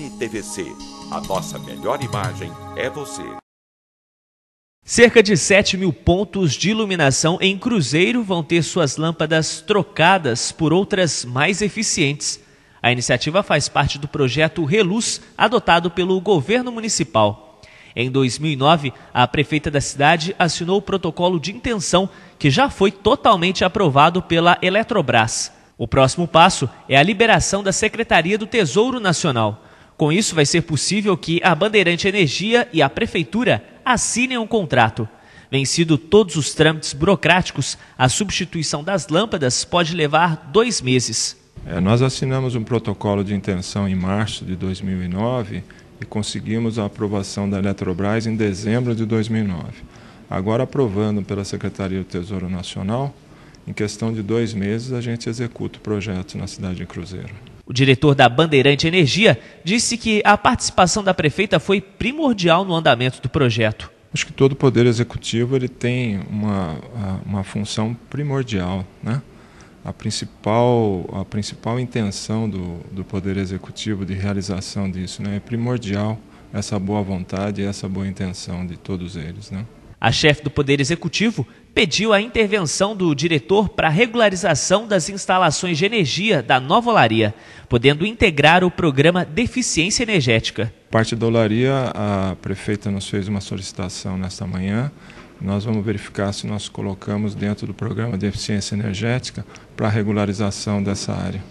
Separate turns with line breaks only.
NTVC. A nossa melhor imagem é você.
Cerca de 7 mil pontos de iluminação em Cruzeiro vão ter suas lâmpadas trocadas por outras mais eficientes. A iniciativa faz parte do projeto Reluz, adotado pelo governo municipal. Em 2009, a prefeita da cidade assinou o protocolo de intenção, que já foi totalmente aprovado pela Eletrobras. O próximo passo é a liberação da Secretaria do Tesouro Nacional. Com isso, vai ser possível que a Bandeirante Energia e a Prefeitura assinem um contrato. Vencido todos os trâmites burocráticos, a substituição das lâmpadas pode levar dois meses. É, nós assinamos um protocolo de
intenção em março de 2009 e conseguimos a aprovação da Eletrobras em dezembro de 2009. Agora, aprovando pela Secretaria do Tesouro Nacional,
em questão de dois meses a gente executa o projeto na cidade de Cruzeiro. O diretor da Bandeirante Energia disse que a participação da prefeita foi primordial no andamento do projeto.
Acho que todo poder executivo ele tem uma, uma função primordial, né? A principal, a principal intenção do, do poder executivo de realização disso né? é primordial essa boa vontade e essa boa intenção
de todos eles. Né? A chefe do Poder Executivo pediu a intervenção do diretor para regularização das instalações de energia da nova olaria, podendo integrar o programa Deficiência Energética.
Parte da olaria, a prefeita nos fez uma solicitação nesta manhã. Nós vamos verificar se nós colocamos dentro do programa Deficiência Energética para regularização dessa área.